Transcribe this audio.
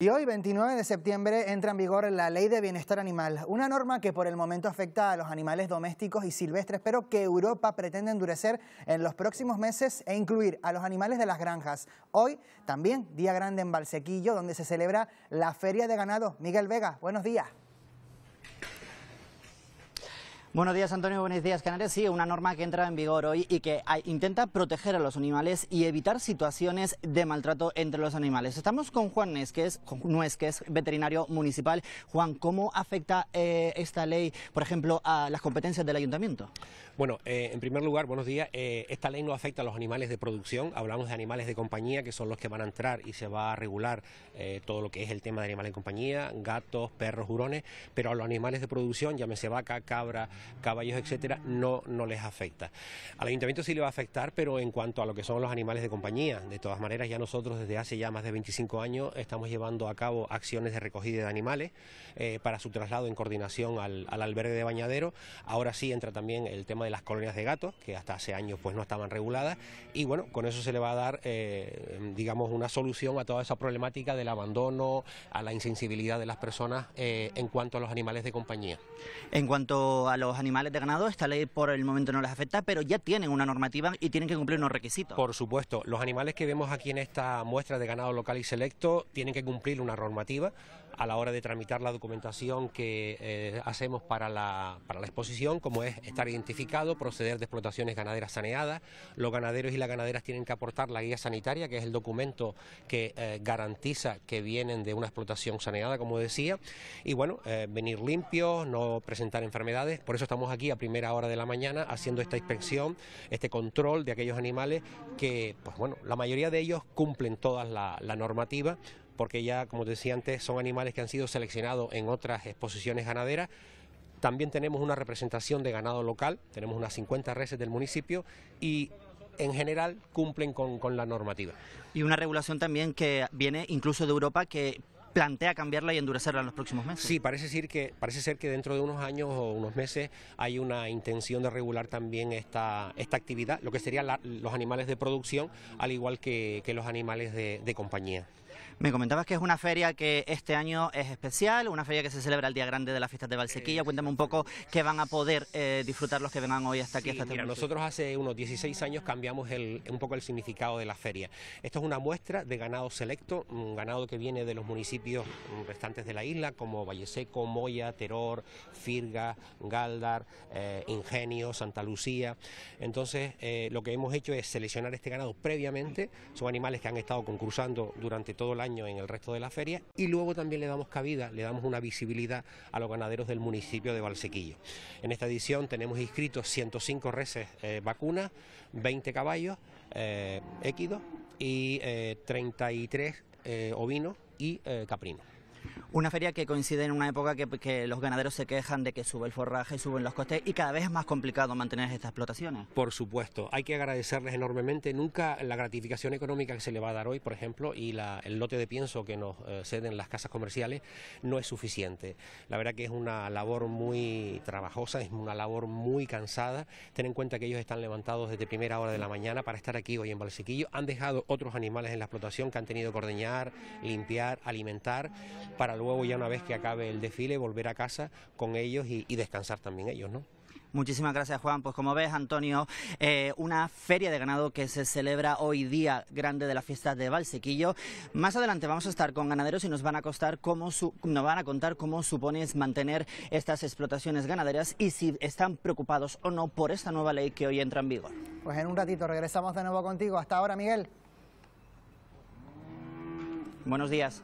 Y hoy, 29 de septiembre, entra en vigor la Ley de Bienestar Animal, una norma que por el momento afecta a los animales domésticos y silvestres, pero que Europa pretende endurecer en los próximos meses e incluir a los animales de las granjas. Hoy, también, día grande en Balsequillo donde se celebra la Feria de Ganado. Miguel Vega, buenos días. Buenos días, Antonio. Buenos días, Canarias. Sí, una norma que entra en vigor hoy y que intenta proteger a los animales y evitar situaciones de maltrato entre los animales. Estamos con Juan Nesques, que es veterinario municipal. Juan, ¿cómo afecta eh, esta ley, por ejemplo, a las competencias del ayuntamiento? Bueno, eh, en primer lugar, buenos días. Eh, esta ley no afecta a los animales de producción. Hablamos de animales de compañía, que son los que van a entrar y se va a regular todo lo que es el tema de animales de compañía, gatos, perros, hurones, pero a los animales de producción, llámese vaca, cabra, caballos, etcétera, no, no les afecta. Al ayuntamiento sí le va a afectar, pero en cuanto a lo que son los animales de compañía, de todas maneras, ya nosotros desde hace ya más de 25 años estamos llevando a cabo acciones de recogida de animales eh, para su traslado en coordinación al, albergue de bañadero. Ahora sí entra también el tema de las colonias de gatos, que hasta hace años pues no estaban reguladas, y bueno, con eso se le va a dar, eh, digamos, una solución a toda esa problemática del abandono, a la insensibilidad de las personas eh, en cuanto a los animales de compañía. En cuanto a los los animales de ganado, esta ley por el momento no les afecta, pero ya tienen una normativa y tienen que cumplir unos requisitos. Por supuesto, los animales que vemos aquí en esta muestra de ganado local y selecto tienen que cumplir una normativa a la hora de tramitar la documentación que eh, hacemos para la, para la exposición, como es estar identificado, proceder de explotaciones ganaderas saneadas. Los ganaderos y las ganaderas tienen que aportar la guía sanitaria, que es el documento que eh, garantiza que vienen de una explotación saneada, como decía. Y bueno, eh, venir limpios, no presentar enfermedades. Por eso estamos aquí a primera hora de la mañana haciendo esta inspección, este control de aquellos animales que, pues bueno, la mayoría de ellos cumplen todas la normativa porque ya, como decía antes, son animales que han sido seleccionados en otras exposiciones ganaderas. También tenemos una representación de ganado local, tenemos unas 50 reses del municipio y en general cumplen con, la normativa. Y una regulación también que viene incluso de Europa que plantea cambiarla y endurecerla en los próximos meses. Sí, parece, ser que, parece ser que dentro de unos años o unos meses hay una intención de regular también esta, esta actividad, lo que serían los animales de producción, al igual que, los animales de compañía. Me comentabas que es una feria que este año es especial, una feria que se celebra el Día Grande de las Fiestas de Valsequilla. Cuéntame un poco qué van a poder eh, disfrutar los que vengan hoy hasta aquí. Sí, este mira, nosotros hace unos 16 años cambiamos un poco el significado de la feria. Esto es una muestra de ganado selecto, un ganado que viene de los municipios mm, restantes de la isla, como Valleseco, Moya, Teror, Firga, Galdar, eh, Ingenio, Santa Lucía. Entonces, eh, lo que hemos hecho es seleccionar este ganado previamente. Son animales que han estado concursando durante todo el año en el resto de la feria y luego también le damos cabida, le damos una visibilidad a los ganaderos del municipio de Valsequillo. En esta edición tenemos inscritos 105 reses eh, vacunas, 20 caballos equidos eh, équidos y 33 eh, ovinos y caprinos. Una feria que coincide en una época pues, que, los ganaderos se quejan de que sube el forraje, suben los costes y cada vez es más complicado mantener estas explotaciones. Por supuesto, hay que agradecerles enormemente nunca la gratificación económica que se le va a dar hoy, por ejemplo, y el lote de pienso que nos eh, ceden las casas comerciales no es suficiente. La verdad que es una labor muy trabajosa, es una labor muy cansada. Ten en cuenta que ellos están levantados desde primera hora de la mañana para estar aquí hoy en Valsequillo. Han dejado otros animales en la explotación que han tenido que ordeñar, limpiar, alimentar para luego ya una vez que acabe el desfile volver a casa con ellos y, descansar también ellos, ¿no? Muchísimas gracias Juan. Pues como ves Antonio, eh, una feria de ganado que se celebra hoy día grande de la fiesta de Valsequillo. Más adelante vamos a estar con ganaderos y nos van a costar cómo nos van a contar cómo supones mantener estas explotaciones ganaderas y si están preocupados o no por esta nueva ley que hoy entra en vigor. Pues en un ratito regresamos de nuevo contigo. Hasta ahora Miguel. Buenos días.